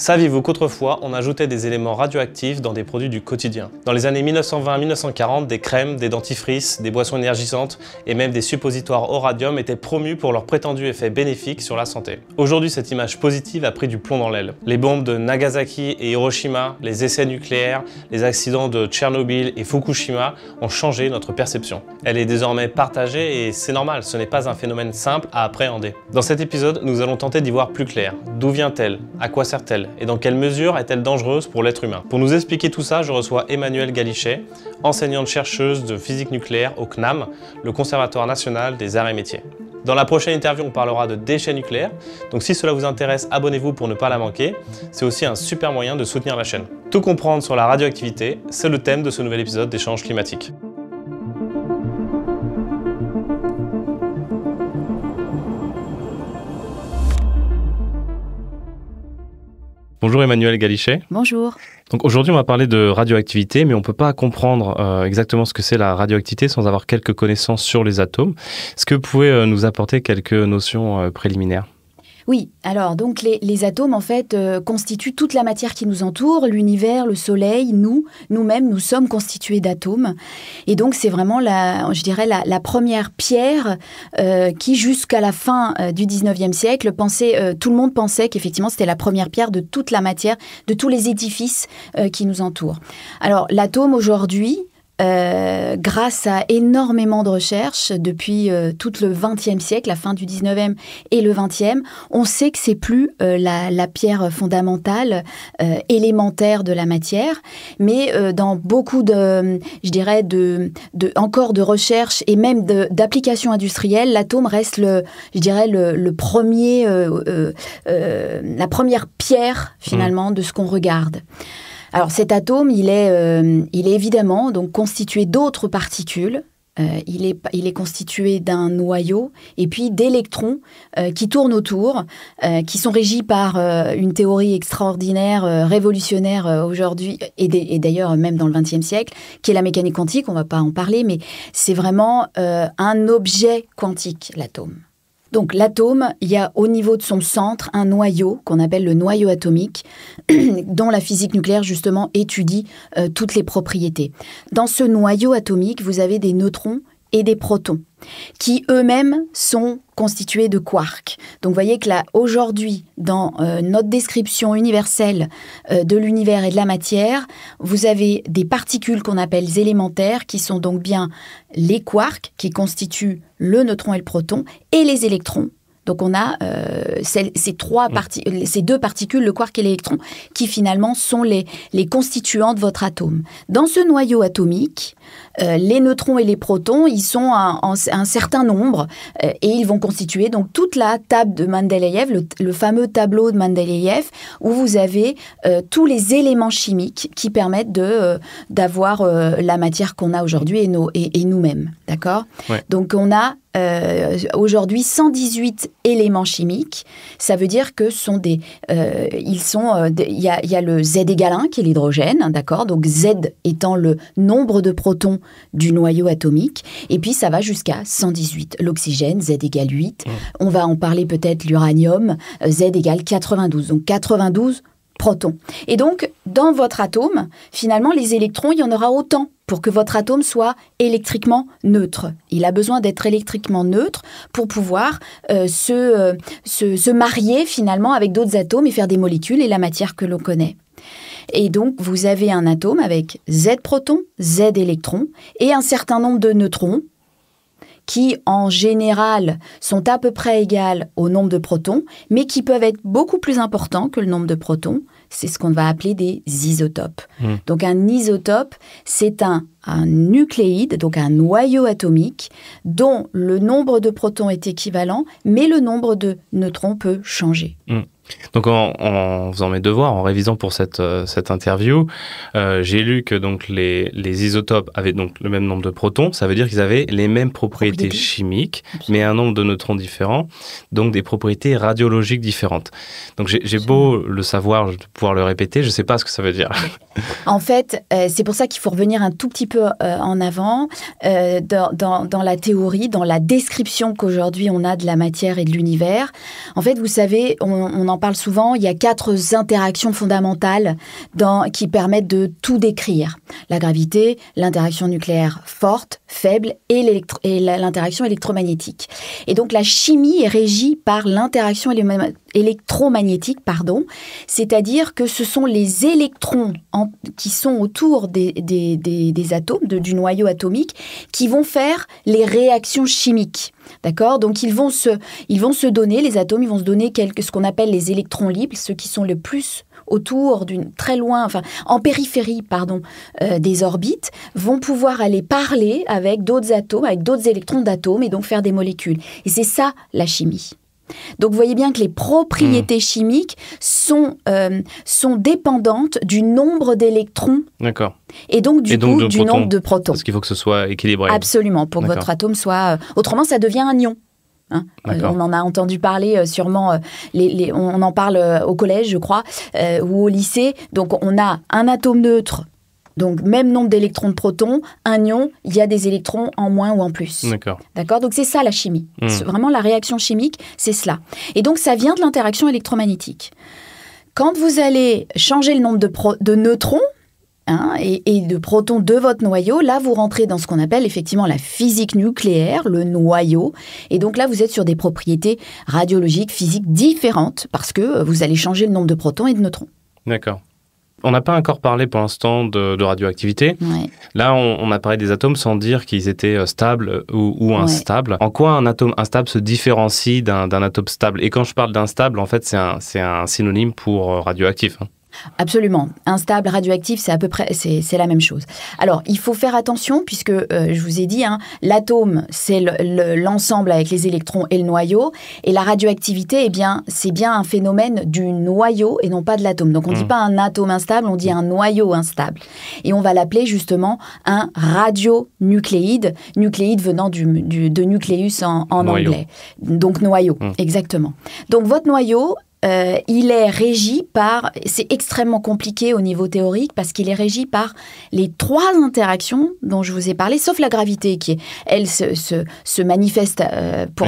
Saviez-vous qu'autrefois, on ajoutait des éléments radioactifs dans des produits du quotidien Dans les années 1920-1940, des crèmes, des dentifrices, des boissons énergisantes et même des suppositoires au radium étaient promus pour leur prétendu effet bénéfique sur la santé. Aujourd'hui, cette image positive a pris du plomb dans l'aile. Les bombes de Nagasaki et Hiroshima, les essais nucléaires, les accidents de Tchernobyl et Fukushima ont changé notre perception. Elle est désormais partagée et c'est normal, ce n'est pas un phénomène simple à appréhender. Dans cet épisode, nous allons tenter d'y voir plus clair. D'où vient-elle À quoi sert-elle et dans quelle mesure est-elle dangereuse pour l'être humain Pour nous expliquer tout ça, je reçois Emmanuelle Galichet, enseignante-chercheuse de physique nucléaire au CNAM, le Conservatoire National des Arts et Métiers. Dans la prochaine interview, on parlera de déchets nucléaires, donc si cela vous intéresse, abonnez-vous pour ne pas la manquer. C'est aussi un super moyen de soutenir la chaîne. Tout comprendre sur la radioactivité, c'est le thème de ce nouvel épisode d'Échanges climatiques. Bonjour Emmanuel Galichet. Bonjour. Donc aujourd'hui, on va parler de radioactivité, mais on ne peut pas comprendre euh, exactement ce que c'est la radioactivité sans avoir quelques connaissances sur les atomes. Est-ce que vous pouvez euh, nous apporter quelques notions euh, préliminaires oui, alors donc les, atomes en fait euh, constituent toute la matière qui nous entoure, l'univers, le soleil, nous, nous-mêmes, nous sommes constitués d'atomes. Et donc c'est vraiment la, je dirais la, première pierre euh, qui jusqu'à la fin euh, du 19e siècle pensait, tout le monde pensait qu'effectivement c'était la première pierre de toute la matière, de tous les édifices qui nous entourent. Alors l'atome aujourd'hui, euh, grâce à énormément de recherches depuis euh, tout le XXe siècle, la fin du XIXe et le XXe, on sait que c'est plus euh, la, pierre fondamentale, élémentaire de la matière, mais dans beaucoup de, je dirais, de, de encore de recherches et même d'applications industrielles, l'atome reste le, je dirais, le, premier, la première pierre finalement mmh. de ce qu'on regarde. Alors cet atome, il est, euh, il est évidemment donc constitué d'autres particules. Euh, il, est, il, est, constitué d'un noyau et puis d'électrons euh, qui tournent autour, qui sont régis par une théorie extraordinaire, révolutionnaire aujourd'hui, et d'ailleurs même dans le XXe siècle, qui est la mécanique quantique, on ne va pas en parler, mais c'est vraiment un objet quantique, l'atome. Donc l'atome, il y a au niveau de son centre un noyau qu'on appelle le noyau atomique, dont la physique nucléaire justement étudie euh, toutes les propriétés. Dans ce noyau atomique, vous avez des neutrons et des protons, qui eux-mêmes sont constitués de quarks. Donc vous voyez que là, aujourd'hui, dans euh, notre description universelle euh, de l'univers et de la matière, vous avez des particules qu'on appelle élémentaires, qui sont donc bien les quarks, qui constituent le neutron et le proton, et les électrons. Donc on a euh, mm. ces, deux particules, le quark et l'électron, qui finalement sont les constituants de votre atome. Dans ce noyau atomique, euh, les neutrons et les protons, ils sont un, un, certain nombre euh, et ils vont constituer donc toute la table de Mendeleïev, le, fameux tableau de Mendeleïev, où vous avez euh, tous les éléments chimiques qui permettent de d'avoir la matière qu'on a aujourd'hui et, et, nous-mêmes. D'accord Donc on a aujourd'hui 118 éléments chimiques. Ça veut dire que sont des, ils sont, il y, a le Z égale 1 qui est l'hydrogène, hein, d'accord. Donc Z étant le nombre de protons du noyau atomique. Et puis ça va jusqu'à 118. L'oxygène, Z égale 8. On va en parler peut-être l'uranium, euh, Z égale 92. Donc 92 protons. Et donc, dans votre atome, finalement, les électrons, il y en aura autant pour que votre atome soit électriquement neutre. Il a besoin d'être électriquement neutre pour pouvoir euh, euh, se marier finalement avec d'autres atomes et faire des molécules et la matière que l'on connaît. Et donc, vous avez un atome avec Z protons, Z électrons et un certain nombre de neutrons qui, en général, sont à peu près égales au nombre de protons, mais qui peuvent être beaucoup plus importants que le nombre de protons. C'est ce qu'on va appeler des isotopes. Hmm. Donc un isotope, c'est un, nucléide, donc un noyau atomique, dont le nombre de protons est équivalent, mais le nombre de neutrons peut changer. Hmm. Donc en, en, faisant mes devoirs, en révisant pour cette, euh, cette interview, euh, j'ai lu que donc les, les, isotopes avaient donc le même nombre de protons. Ça veut dire qu'ils avaient les mêmes propriétés chimiques, mais un nombre de neutrons différents, donc des propriétés radiologiques différentes. Donc j'ai beau le savoir, pouvoir le répéter, je ne sais pas ce que ça veut dire. en fait, euh, c'est pour ça qu'il faut revenir un tout petit peu en avant dans, dans, la théorie, dans la description qu'aujourd'hui on a de la matière et de l'univers. En fait, vous savez, on, on en en parle souvent, il y a quatre interactions fondamentales qui permettent de tout décrire. La gravité, l'interaction nucléaire forte, faible et l'interaction électromagnétique. Et donc la chimie est régie par l'interaction électromagnétique électromagnétiques, pardon, c'est-à-dire que ce sont les électrons qui sont autour des, atomes, du noyau atomique, qui vont faire les réactions chimiques. D'accord Donc ils vont, se, ils vont se donner, les atomes, ils vont se donner ce qu'on appelle les électrons libres, ceux qui sont le plus autour d'une très loin, enfin en périphérie pardon, euh, des orbites, vont pouvoir aller parler avec d'autres atomes, avec d'autres électrons d'atomes et donc faire des molécules. Et c'est ça la chimie. Donc vous voyez bien que les propriétés hmm. chimiques sont, euh, sont dépendantes du nombre d'électrons. Et donc du, nombre de protons. Parce qu'il faut que ce soit équilibré. Absolument, pour que votre atome soit... Euh, autrement, ça devient un ion. Hein. Euh, on en a entendu parler sûrement, on en parle au collège, je crois, ou au lycée. Donc on a un atome neutre donc, même nombre d'électrons de protons, un ion, il y a des électrons en moins ou en plus. D'accord. D'accord Donc, c'est ça la chimie. Hmm. C'est Vraiment, la réaction chimique, c'est cela. Et donc, ça vient de l'interaction électromagnétique. Quand vous allez changer le nombre de, de neutrons, hein, et, et, de protons de votre noyau, là, vous rentrez dans ce qu'on appelle effectivement la physique nucléaire, le noyau. Et donc là, vous êtes sur des propriétés radiologiques, physiques différentes, parce que vous allez changer le nombre de protons et de neutrons. D'accord on n'a pas encore parlé pour l'instant de, radioactivité. Là, on, on, a parlé des atomes sans dire qu'ils étaient euh, stables ou, instables. En quoi un atome instable se différencie d'un atome stable Et quand je parle d'instable, en fait, c'est un, synonyme pour euh, radioactif. Hein. Absolument. Instable, radioactif, c'est à peu près c'est la même chose. Alors, il faut faire attention puisque euh, je vous ai dit, hein, l'atome, c'est l'ensemble avec les électrons et le noyau, et la radioactivité, eh bien, c'est bien un phénomène du noyau et non pas de l'atome. Donc, on ne dit hmm. pas un atome instable, on dit un noyau instable, et on va l'appeler justement un radionucléide, nucléide venant du, de nucléus en, anglais, donc noyau, hmm. exactement. Donc, votre noyau, euh, il est régi par, c'est extrêmement compliqué au niveau théorique parce qu'il est régi par les trois interactions dont je vous ai parlé, sauf la gravité qui, elle, se, manifeste euh, pour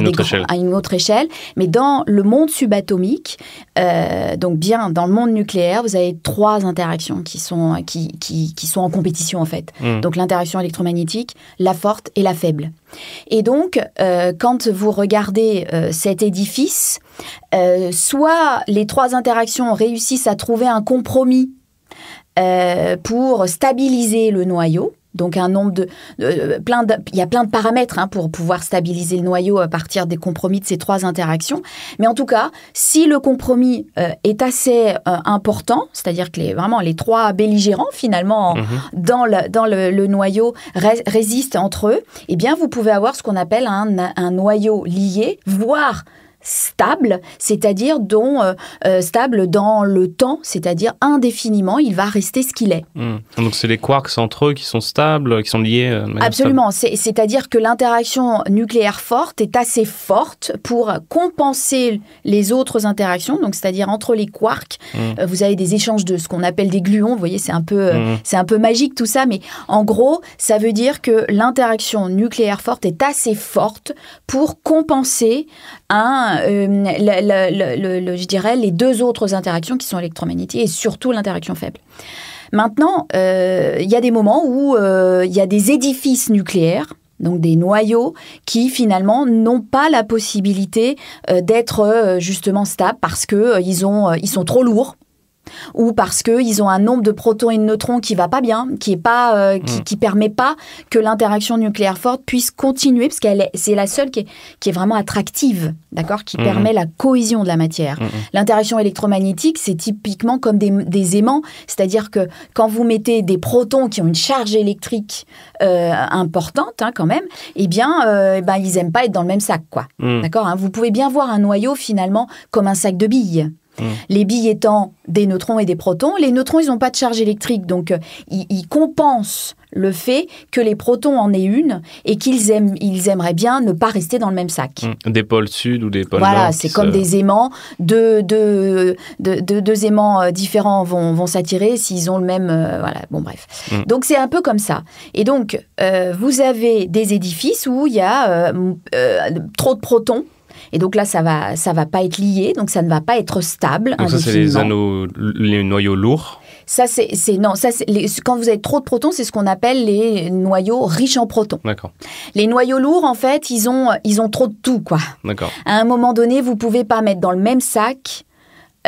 à une autre échelle. Mais dans le monde subatomique, euh, donc bien dans le monde nucléaire, vous avez trois interactions qui sont, qui, sont en compétition en fait. Hmm. Donc l'interaction électromagnétique, la forte et la faible. Et donc, euh, quand vous regardez euh, cet édifice, euh, soit les trois interactions réussissent à trouver un compromis pour stabiliser le noyau, donc un nombre de, euh, plein il y a plein de paramètres hein, pour pouvoir stabiliser le noyau euh, à partir des compromis de ces trois interactions. Mais en tout cas, si le compromis euh, est assez important, c'est-à-dire que les, vraiment les trois belligérants finalement mhm. dans le dans le, noyau résistent entre eux, eh bien vous pouvez avoir ce qu'on appelle un, un noyau lié, voire stable, c'est-à-dire dont euh, euh, stable dans le temps, c'est-à-dire indéfiniment, il va rester ce qu'il est. Hmm. Donc c'est les quarks entre eux qui sont stables, qui sont liés. Euh, Absolument, c'est-à-dire que l'interaction nucléaire forte est assez forte pour compenser les autres interactions, donc c'est-à-dire entre les quarks, hmm. vous avez des échanges de ce qu'on appelle des gluons, vous voyez, c'est un peu hmm. c'est un peu magique tout ça, mais en gros, ça veut dire que l'interaction nucléaire forte est assez forte pour compenser euh, le, je dirais, les deux autres interactions qui sont électromagnétiques et surtout l'interaction faible. Maintenant, euh, il y a des moments où euh, il y a des édifices nucléaires donc des noyaux qui finalement n'ont pas la possibilité d'être justement stables parce qu'ils sont trop lourds ou parce qu'ils ont un nombre de protons et de neutrons qui va pas bien, qui est euh, hmm. permet pas que l'interaction nucléaire forte puisse continuer, parce qu'elle c'est la seule qui est, vraiment attractive, d'accord, qui hmm. permet la cohésion de la matière. Hmm. L'interaction électromagnétique, c'est typiquement comme des, aimants, c'est-à-dire que quand vous mettez des protons qui ont une charge électrique euh, importante, hein, quand même, eh bien, euh, eh ben, ils aiment pas être dans le même sac, quoi. D'accord. Hein, vous pouvez bien voir un noyau finalement comme un sac de billes. Mm. Les billes étant des neutrons et des protons, les neutrons, ils n'ont pas de charge électrique, donc euh, ils, compensent le fait que les protons en aient une et qu'ils aiment, ils aimeraient bien ne pas rester dans le même sac. Mm. Des pôles sud ou des pôles nord. Voilà, c'est comme des aimants. Deux, aimants euh, différents vont, s'attirer s'ils ont le même... Euh, voilà, bon bref. Mm. Donc c'est un peu comme ça. Et donc, vous avez des édifices où il y a trop de protons et donc là, ça va, ça va pas être lié, donc ça ne va pas être stable. Donc ça, c'est les noyaux lourds. Ça, c'est non. Ça, quand vous avez trop de protons, c'est ce qu'on appelle les noyaux riches en protons. Les noyaux lourds, en fait, ils ont, ils ont trop de tout, quoi. À un moment donné, vous pouvez pas mettre dans le même sac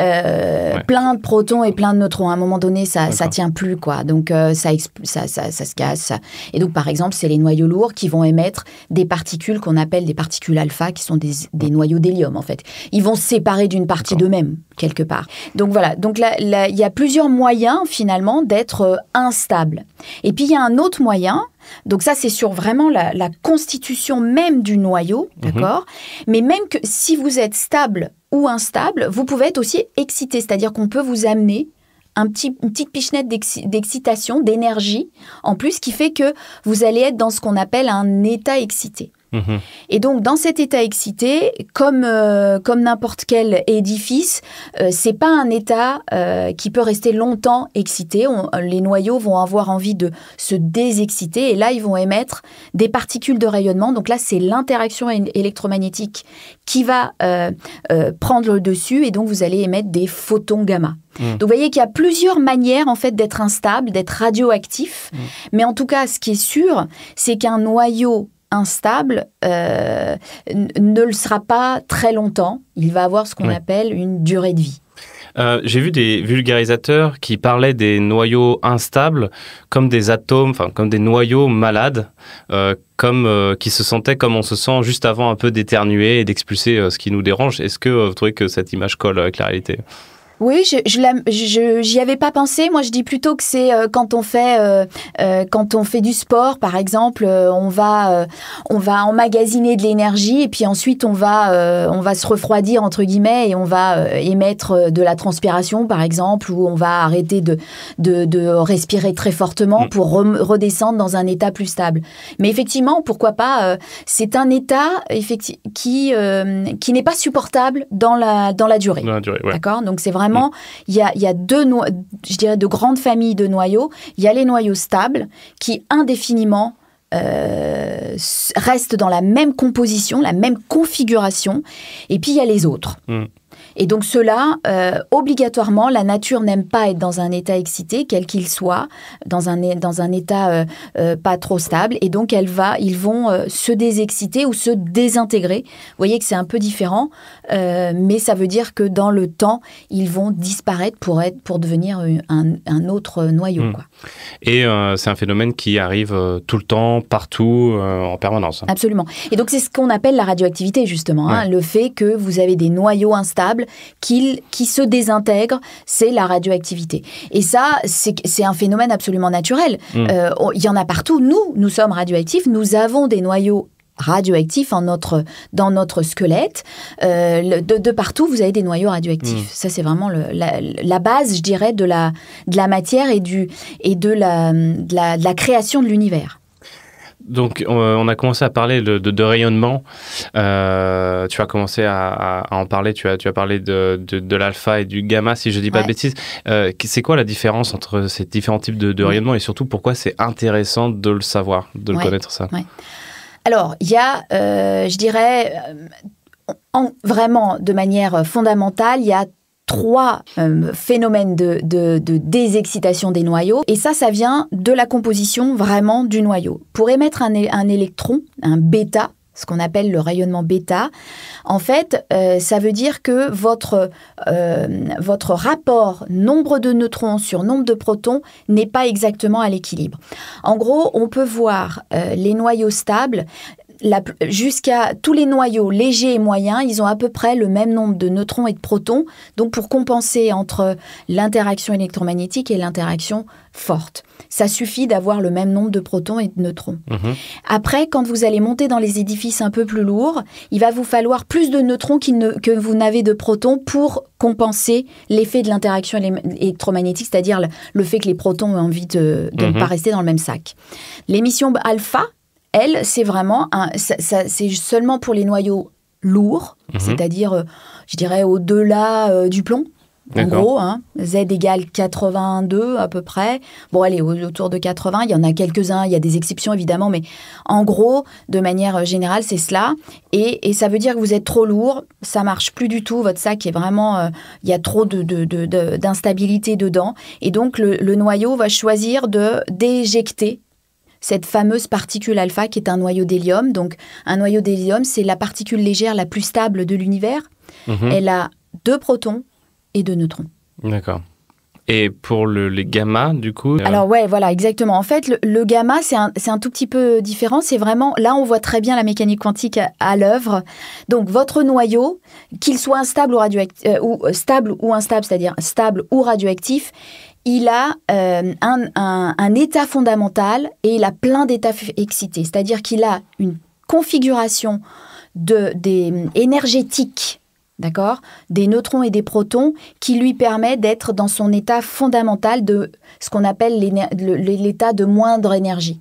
euh, plein de protons et plein de neutrons. À un moment donné, ça, ne tient plus, quoi. Donc, euh, ça, ça, ça, se casse. Et donc, par exemple, c'est les noyaux lourds qui vont émettre des particules qu'on appelle des particules alpha, qui sont des, noyaux d'hélium, en fait. Ils vont se séparer d'une partie d'eux-mêmes, quelque part. Donc, voilà. Donc, il y a plusieurs moyens, finalement, d'être euh, instable. Et puis, il y a un autre moyen donc ça, c'est sur vraiment la, constitution même du noyau, mhm. d'accord Mais même que si vous êtes stable ou instable, vous pouvez être aussi excité, c'est-à-dire qu'on peut vous amener un petit, une petite pichenette d'excitation, d'énergie, en plus, qui fait que vous allez être dans ce qu'on appelle un état excité. Et donc, dans cet état excité, comme, euh, comme n'importe quel édifice, euh, c'est pas un état euh, qui peut rester longtemps excité. les noyaux vont avoir envie de se désexciter et là, ils vont émettre des particules de rayonnement. Donc là, c'est l'interaction électromagnétique qui va prendre le dessus et donc vous allez émettre des photons gamma. Mmh. Donc vous voyez qu'il y a plusieurs manières en fait d'être instable, d'être radioactif, mmh. mais en tout cas ce qui est sûr, c'est qu'un noyau instable euh, ne le sera pas très longtemps. Il va avoir ce qu'on appelle une durée de vie. Euh, j'ai vu des vulgarisateurs qui parlaient des noyaux instables comme des atomes, enfin comme des noyaux malades, euh, comme qui se sentaient comme on se sent juste avant un peu d'éternuer et d'expulser ce qui nous dérange. Est-ce que vous trouvez que cette image colle avec la réalité oui, je j'y avais pas pensé. Moi, je dis plutôt que c'est euh, quand on fait euh, euh, quand on fait du sport, par exemple, on va on va emmagasiner de l'énergie et puis ensuite on va on va se refroidir entre guillemets et on va émettre de la transpiration, par exemple, ou on va arrêter de de, respirer très fortement mm. pour redescendre dans un état plus stable. Mais effectivement, pourquoi pas C'est un état qui qui n'est pas supportable dans la dans la durée. Dans la durée, D'accord. Donc c'est vraiment il y a, deux, de grandes familles de noyaux. Il y a les noyaux stables qui indéfiniment euh, restent dans la même composition, la même configuration, et puis il y a les autres. Mmh. Et donc cela, euh, obligatoirement, la nature n'aime pas être dans un état excité, quel qu'il soit, dans un, dans un état euh, euh, pas trop stable. Et donc elle va, ils vont se désexciter ou se désintégrer. Vous voyez que c'est un peu différent, mais ça veut dire que dans le temps, ils vont disparaître pour, être, pour devenir un, un autre noyau. Hmm. Quoi. Et c'est un phénomène qui arrive tout le temps, partout, en permanence. Absolument. Et donc c'est ce qu'on appelle la radioactivité, justement, hein. le fait que vous avez des noyaux instables qui, se désintègre, c'est la radioactivité. Et ça, c'est un phénomène absolument naturel. Mm. Euh, il y en a partout. Nous, nous sommes radioactifs, nous avons des noyaux radioactifs dans notre squelette. Euh, de, partout, vous avez des noyaux radioactifs. Mm. Ça, c'est vraiment la, base, je dirais, de la, matière et, de la création de l'univers. Donc, on a commencé à parler de, rayonnement. Euh, tu as commencé à, en parler. Tu as, tu as parlé de, l'alpha et du gamma, si je ne dis pas de bêtises. Euh, c'est quoi la différence entre ces différents types de, rayonnement et surtout pourquoi c'est intéressant de le savoir, de le connaître ça Alors, il y a, euh, je dirais, en, vraiment de manière fondamentale, il y a trois euh, phénomènes de, désexcitation des noyaux. Et ça, ça vient de la composition vraiment du noyau. Pour émettre un, électron, un bêta, ce qu'on appelle le rayonnement bêta, en fait, euh, ça veut dire que votre, euh, votre rapport nombre de neutrons sur nombre de protons n'est pas exactement à l'équilibre. En gros, on peut voir les noyaux stables jusqu'à tous les noyaux légers et moyens, ils ont à peu près le même nombre de neutrons et de protons, donc pour compenser entre l'interaction électromagnétique et l'interaction forte. Ça suffit d'avoir le même nombre de protons et de neutrons. Mhm. Après, quand vous allez monter dans les édifices un peu plus lourds, il va vous falloir plus de neutrons que vous n'avez de protons pour compenser l'effet de l'interaction électromagnétique, c'est-à-dire le, fait que les protons ont envie de, ne mhm. pas rester dans le même sac. L'émission alpha, elle, c'est vraiment c'est seulement pour les noyaux lourds, mhm. c'est-à-dire, euh, je dirais, au-delà euh, du plomb. En gros, hein. Z égale 82 à peu près. Bon, allez, autour de 80, il y en a quelques-uns, il y a des exceptions évidemment, mais en gros, de manière euh, générale, c'est cela. Et, ça veut dire que vous êtes trop lourd, ça marche plus du tout, votre sac est vraiment, il y a trop d'instabilité dedans. Et donc, le, le noyau va choisir de d'éjecter cette fameuse particule alpha qui est un noyau d'hélium. Donc un noyau d'hélium, c'est la particule légère la plus stable de l'univers. Mhm. Elle a deux protons et deux neutrons. D'accord. Et pour le, les gamma, du coup euh, Alors ouais, voilà, exactement. En fait, le, gamma, c'est un, tout petit peu différent. C'est vraiment, là, on voit très bien la mécanique quantique à, l'œuvre. Donc, votre noyau, qu'il soit instable ou, euh, ou euh, stable ou instable, c'est-à-dire stable ou radioactif, il a euh, un, état fondamental et il a plein d'états excités. C'est-à-dire qu'il a une configuration de, des, euh, énergétique, d'accord Des neutrons et des protons qui lui permet d'être dans son état fondamental de ce qu'on appelle l'état de moindre énergie.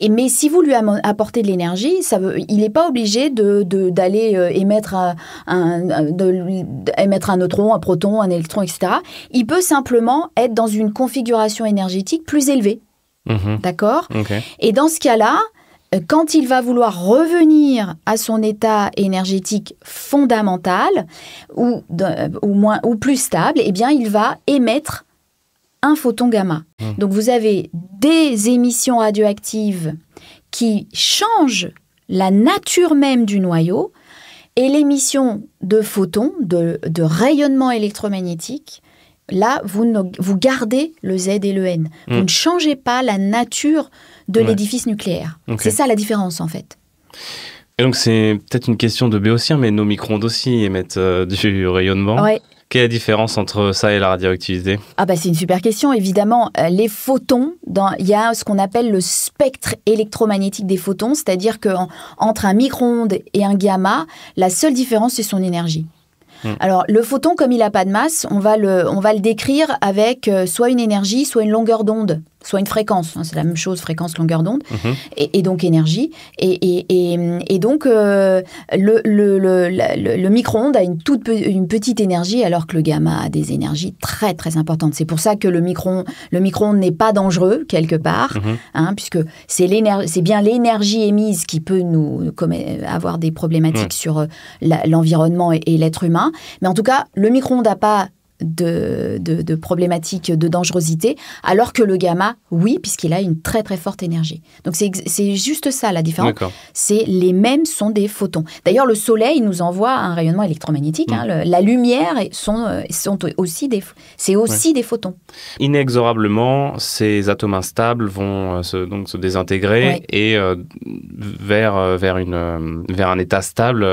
Et, mais si vous lui apportez de l'énergie, il n'est pas obligé d'aller euh, émettre, un, neutron, un proton, un électron, etc. Il peut simplement être dans une configuration énergétique plus élevée. Mhm. D'accord Et dans ce cas-là, euh, quand il va vouloir revenir à son état énergétique fondamental ou, au moins, ou plus stable, eh bien, il va émettre un photon gamma. Hum. Donc vous avez des émissions radioactives qui changent la nature même du noyau et l'émission de photons, de, rayonnement électromagnétique. Là, vous, vous gardez le Z et le N. Vous hum. ne changez pas la nature de l'édifice nucléaire. C'est ça la différence en fait. Et donc c'est peut-être une question de Béotien, mais nos micro-ondes aussi émettent euh, du rayonnement. Quelle est la différence entre ça et la radioactivité Ah bah c'est une super question. Évidemment, euh, les photons, il y a ce qu'on appelle le spectre électromagnétique des photons, c'est-à-dire qu'entre entre un micro-ondes et un gamma, la seule différence c'est son énergie. Hmm. Alors le photon, comme il n'a pas de masse, on va le, on va le décrire avec euh, soit une énergie, soit une longueur d'onde soit une fréquence, hein, c'est la même chose, fréquence, longueur d'onde, mhm. et, donc énergie. Et, donc, euh, le, micro-ondes a une, toute, une petite énergie, alors que le gamma a des énergies très, très importantes. C'est pour ça que le micro-ondes micro n'est pas dangereux, quelque part, mhm. hein, puisque c'est bien l'énergie émise qui peut nous avoir des problématiques mhm. sur euh, l'environnement et, l'être humain. Mais en tout cas, le micro-ondes n'a pas de, de, problématiques de dangerosité, alors que le gamma, oui, puisqu'il a une très très forte énergie. Donc c'est juste ça la différence. C'est les mêmes sont des photons. D'ailleurs, le Soleil nous envoie un rayonnement électromagnétique. Mm. Hein, la lumière sont, euh, sont aussi des, c'est aussi des photons. Inexorablement, ces atomes instables vont euh, se, donc se désintégrer et euh, vers, vers, une, vers un état stable.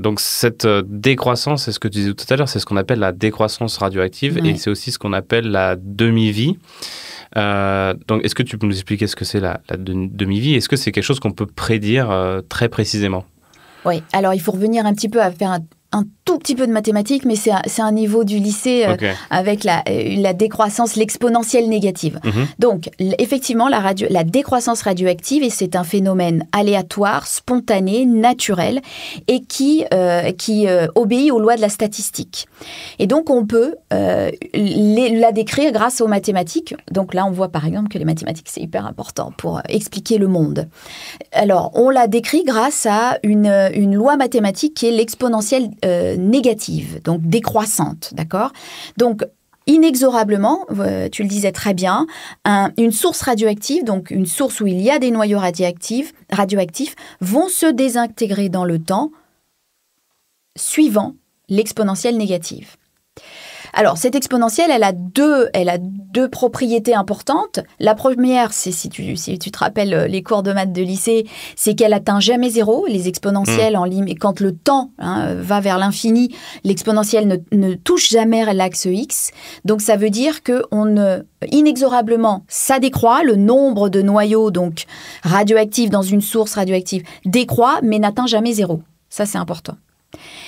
donc cette décroissance, c'est ce que tu disais tout à l'heure, c'est ce qu'on appelle la décroissance radioactive et c'est aussi ce qu'on appelle la demi-vie. Euh, donc, est-ce que tu peux nous expliquer ce que c'est la, demi-vie Est-ce que c'est quelque chose qu'on peut prédire euh, très précisément Oui, alors il faut revenir un petit peu à faire un un petit peu de mathématiques, mais c'est un, niveau du lycée euh, avec la, euh, la décroissance, l'exponentielle négative. Mhm. Donc, effectivement, la, radio, la décroissance radioactive, et c'est un phénomène aléatoire, spontané, naturel, et qui, euh, qui obéit aux lois de la statistique. Et donc, on peut la décrire grâce aux mathématiques. Donc là, on voit par exemple que les mathématiques, c'est hyper important pour expliquer le monde. Alors, on la décrit grâce à une, loi mathématique qui est l'exponentielle négative, donc décroissante, d'accord Donc, inexorablement, euh, tu le disais très bien, une source radioactive, donc une source où il y a des noyaux radioactifs, radioactifs vont se désintégrer dans le temps suivant l'exponentielle négative. Alors, cette exponentielle, elle a deux, elle a deux propriétés importantes. La première, c'est si tu, te rappelles euh, les cours de maths de lycée, c'est qu'elle atteint jamais zéro. Les exponentielles mm. en ligne, quand le temps hein, va vers l'infini, l'exponentielle ne, touche jamais l'axe x. Donc, ça veut dire que on inexorablement, ça décroît. Le nombre de noyaux donc radioactifs dans une source radioactive décroît, mais n'atteint jamais zéro. Ça, c'est important.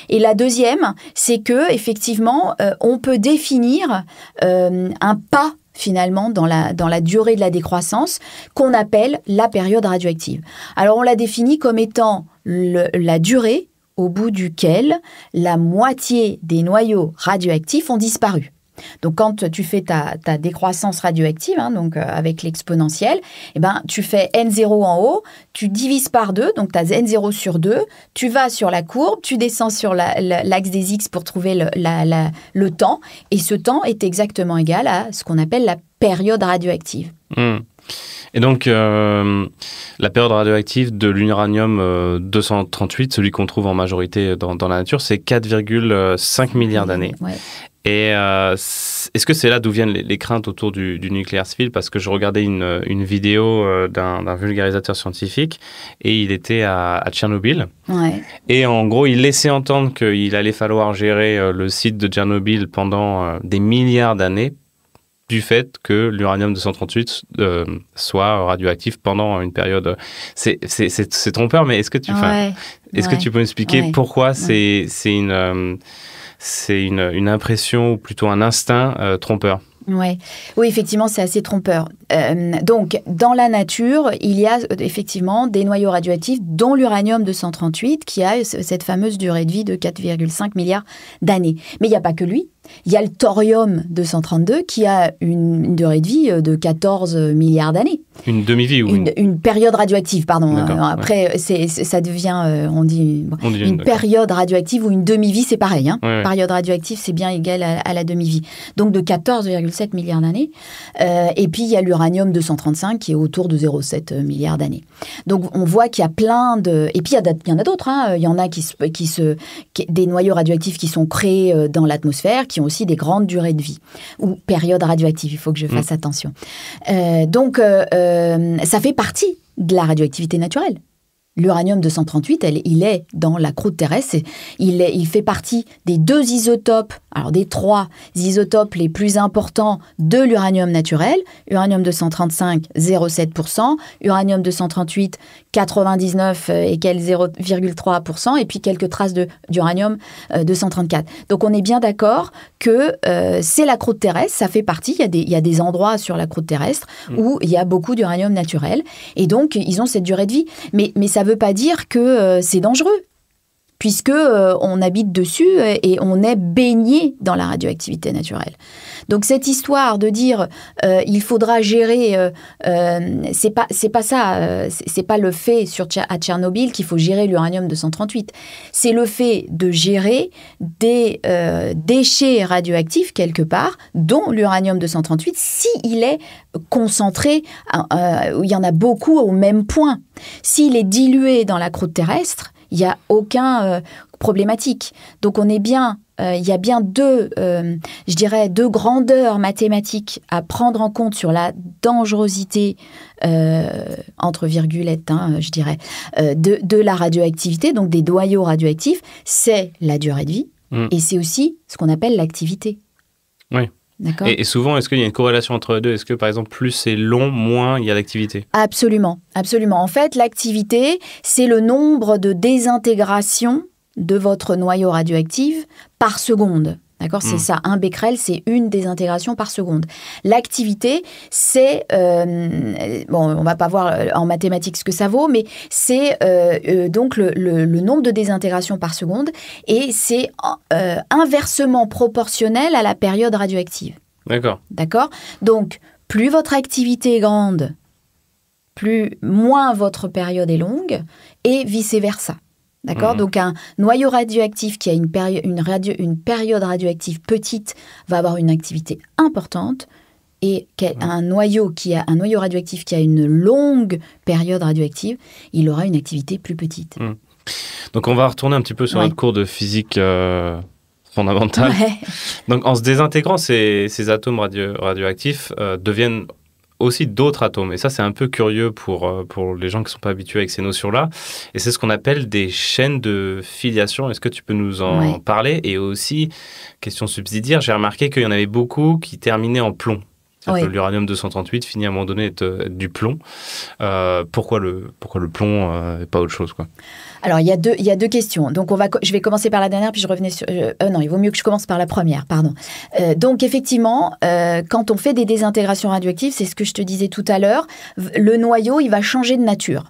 Et la deuxième, c'est que effectivement, euh, on peut définir euh, un pas finalement dans la, dans la durée de la décroissance qu'on appelle la période radioactive. Alors on la définit comme étant la durée au bout duquel la moitié des noyaux radioactifs ont disparu. Donc quand tu fais ta, décroissance radioactive, hein, donc euh, avec l'exponentielle, eh ben, tu fais N0 en haut, tu divises par 2, donc tu as N0 sur 2, tu vas sur la courbe, tu descends sur l'axe des X pour trouver le, temps, et ce temps est exactement égal à ce qu'on appelle la période radioactive. Hmm. Et donc, euh, la période radioactive de l'uranium 238, euh, celui qu'on trouve en majorité dans, la nature, c'est 4,5 milliards d'années. Et euh, est-ce que c'est là d'où viennent les, craintes autour du, nucléaire civil Parce que je regardais une, vidéo d'un vulgarisateur scientifique et il était à, Tchernobyl. Et en gros, il laissait entendre qu'il allait falloir gérer le site de Tchernobyl pendant des milliards d'années du fait que l'uranium 238 euh, soit radioactif pendant une période. C'est, trompeur, mais est-ce que tu, est-ce que tu peux m'expliquer pourquoi euh, c'est une, une, impression ou plutôt un instinct euh, trompeur Ouais. Oui, effectivement, c'est assez trompeur. donc, dans la nature, il y a effectivement des noyaux radioactifs, dont l'uranium 238, qui a cette fameuse durée de vie de 4,5 milliards d'années. Mais il n'y a pas que lui. Il y a le thorium 232 qui a une, durée de vie euh, de 14 milliards d'années. Une demi-vie ou une... période radioactive, pardon. Hein. Après, ça devient, euh, on dit, une période radioactive ou une demi-vie, c'est pareil. Hein. Période radioactive, c'est bien égal à, la demi-vie. Donc de 14,7 milliards d'années. Euh, et puis il y a l'uranium 235 qui est autour de 0,7 milliards d'années. Donc on voit qu'il y a plein de. Et puis il y, en a d'autres. Il y en a qui, hein. qui se des noyaux radioactifs qui sont créés dans l'atmosphère qui ont aussi des grandes durées de vie ou périodes radioactives. Il faut que je mm. fasse attention. Euh, donc, euh, euh, ça fait partie de la radioactivité naturelle. L'uranium 238, il est dans la croûte terrestre. Et il, il fait partie des deux isotopes, alors des trois isotopes les plus importants de l'uranium naturel. Uranium 235, 0,7%. Uranium 238, 99 et 0,3%, et puis quelques traces d'uranium 234. Euh, donc on est bien d'accord que euh, c'est la croûte terrestre, ça fait partie, il y a des, endroits sur la croûte terrestre mm. où il y a beaucoup d'uranium naturel, et donc ils ont cette durée de vie. Mais, ça ne veut pas dire que euh, c'est dangereux puisque euh, on habite dessus et on est baigné dans la radioactivité naturelle. Donc cette histoire de dire euh, il faudra gérer, euh, c'est pas c'est pas ça, c'est pas le fait sur à Tchernobyl qu'il faut gérer l'uranium 238. C'est le fait de gérer des déchets radioactifs quelque part, dont l'uranium 238, si il est concentré, il y en a beaucoup au même point. S'il est dilué dans la croûte terrestre, il n'y a aucun euh, problématique. Donc on est bien, euh, il y a bien deux, euh, je dirais, deux grandeurs mathématiques à prendre en compte sur la dangerosité, entre virgulettes, hein, je dirais, de, de, la radioactivité, donc des doyaux radioactifs, c'est la durée de vie mm. et c'est aussi ce qu'on appelle l'activité. Oui. Et, souvent, est-ce qu'il y a une corrélation entre les deux Est-ce que, par exemple, plus c'est long, moins il y a d'activité Absolument, absolument. En fait, l'activité, c'est le nombre de désintégrations de votre noyau radioactif par seconde. D'accord C'est mm. ça. Un becquerel, c'est une désintégration par seconde. L'activité, c'est. Euh, bon, on va pas voir euh, en mathématiques ce que ça vaut, mais c'est euh, donc le, nombre de désintégrations par seconde et c'est inversement proportionnel à la période radioactive. D'accord. D'accord Donc, plus votre activité est grande, plus moins votre période est longue et vice versa. D'accord mmh. Donc un noyau radioactif qui a une, une, période radioactive petite va avoir une activité importante et mmh. un noyau qui a un noyau radioactif qui a une longue période radioactive, il aura une activité plus petite. Mmh. Donc on va retourner un petit peu sur un cours de physique euh, fondamentale. Donc en se désintégrant, ces, atomes radio radioactifs euh, deviennent aussi d'autres atomes. Et ça, c'est un peu curieux pour, euh, pour les gens qui ne sont pas habitués avec ces notions-là. Et c'est ce qu'on appelle des chaînes de filiation. Est-ce que tu peux nous en parler Et aussi, question subsidiaire, j'ai remarqué qu'il y en avait beaucoup qui terminaient en plomb. L'uranium 238 finit à un moment donné être, euh, du plomb. Euh, pourquoi, le, pourquoi le plomb euh, et pas autre chose quoi Alors, il y, a deux, il y a deux questions. Donc, on va, je vais commencer par la dernière, puis je revenais sur. non, il vaut mieux que je commence par la première, pardon. donc, effectivement, quand on fait des désintégrations radioactives, c'est ce que je te disais tout à l'heure, le noyau, il va changer de nature.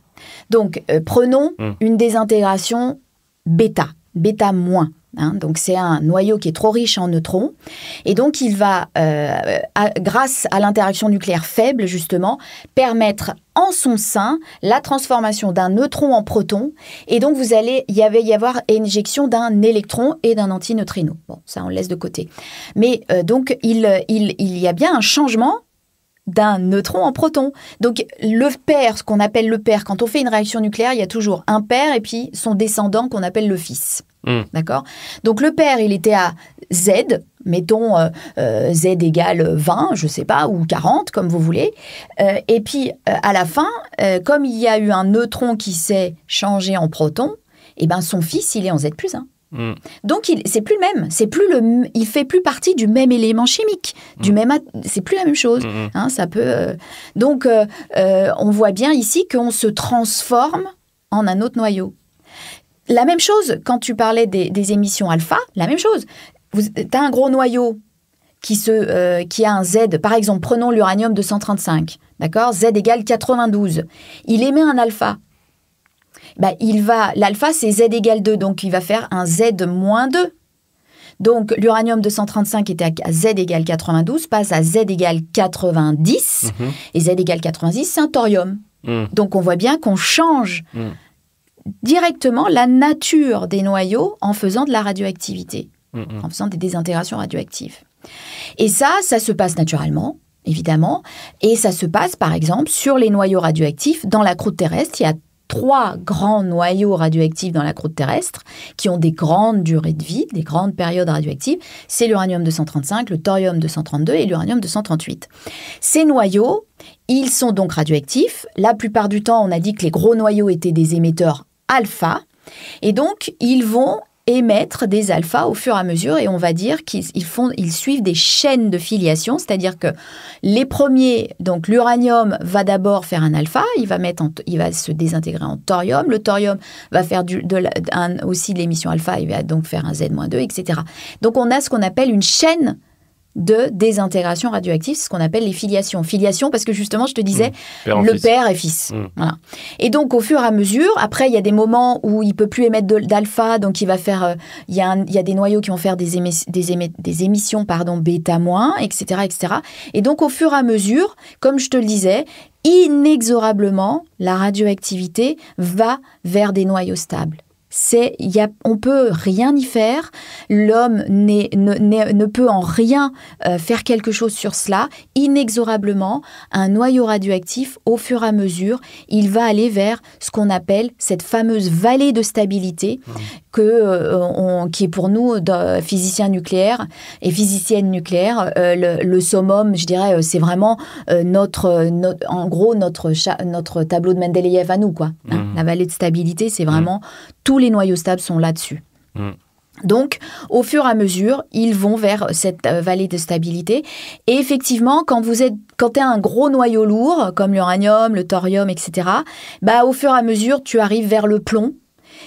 Donc, prenons mmh. une désintégration bêta, bêta moins. Hein. donc c'est un noyau qui est trop riche en neutrons. Et donc il va, euh, grâce à l'interaction nucléaire faible justement, permettre en son sein la transformation d'un neutron en proton. Et donc vous allez y, avait y avoir injection d'un électron et d'un antineutrino. Bon, ça on laisse de côté. Mais euh, donc il, il y a bien un changement d'un neutron en proton. Donc le père, ce qu'on appelle le père, quand on fait une réaction nucléaire, il y a toujours un père et puis son descendant qu'on appelle le fils. Mm. D'accord Donc le père, il était à Z, mettons euh, euh, Z égale 20, je sais pas, ou 40, comme vous voulez. Euh, et puis à la fin, comme il y a eu un neutron qui s'est changé en proton, eh ben son fils, il est en Z plus 1. Mm. Donc il c'est plus le même, c'est plus le il fait plus partie du même élément chimique, du mm. même c'est plus la même chose. Hein, ça peut donc on voit bien ici qu'on se transforme en un autre noyau. La même chose quand tu parlais des, émissions alpha, la même chose. Tu as un gros noyau qui, se, euh, a un Z. Par exemple, prenons l'uranium 235, d'accord Z égale 92. Il émet un alpha. Bah, il va, l'alpha c'est Z égale 2, donc il va faire un Z moins 2. Donc l'uranium 235 était à Z égale 92, passe à Z égale 90, mhm. et Z égale 90 c'est un thorium. Mm. Donc on voit bien qu'on change. Mm directement la nature des noyaux en faisant de la radioactivité, mm, mm. en faisant des désintégrations radioactives. Et ça, ça se passe naturellement, évidemment, et ça se passe par exemple sur les noyaux radioactifs dans la croûte terrestre. Il y a trois grands noyaux radioactifs dans la croûte terrestre qui ont des grandes durées de vie, des grandes périodes radioactives. C'est l'uranium-235, le thorium-232 et l'uranium-238. Ces noyaux, ils sont donc radioactifs. La plupart du temps, on a dit que les gros noyaux étaient des émetteurs alpha. Et donc, ils vont émettre des alpha au fur et à mesure et on va dire qu'ils font ils suivent des chaînes de filiation, c'est-à-dire que les premiers donc l'uranium va d'abord faire un alpha, il va mettre il va se désintégrer en thorium, le thorium va faire du, aussi de l'émission alpha, il va donc faire un Z-2 etc. Donc on a ce qu'on appelle une chaîne de désintégration radioactive, ce qu'on appelle les filiations. Filiation parce que justement, je te disais, hmm. le père et fils. Hmm. Et donc, au fur et à mesure, après, il y a des moments où il peut plus émettre d'alpha, donc il va faire, euh, il, y a des noyaux qui vont faire des, des, émissions pardon bêta moins, etc., etc. Et donc, au fur et à mesure, comme je te le disais, inexorablement, la radioactivité va vers des noyaux stables. C'est, y on peut rien y faire. L'homme ne, peut en rien euh, faire quelque chose sur cela. Inexorablement, un noyau radioactif, au fur et à mesure, il va aller vers ce qu'on appelle cette fameuse vallée de stabilité, mmh. Euh, qui est pour nous, physicien nucléaire et physicienne nucléaire, euh, le, le, je dirais, euh, c'est vraiment notre, en gros, notre, tableau de Mendeleïev à nous, quoi. Hein. Mm. la vallée de stabilité, c'est vraiment mm. tous les noyaux stables sont là-dessus. Mm. Donc, au fur et à mesure, ils vont vers cette vallée de stabilité. Et effectivement, quand vous êtes, quand as un gros noyau lourd, comme l'uranium, le thorium, etc., bah, au fur et à mesure, tu arrives vers le plomb.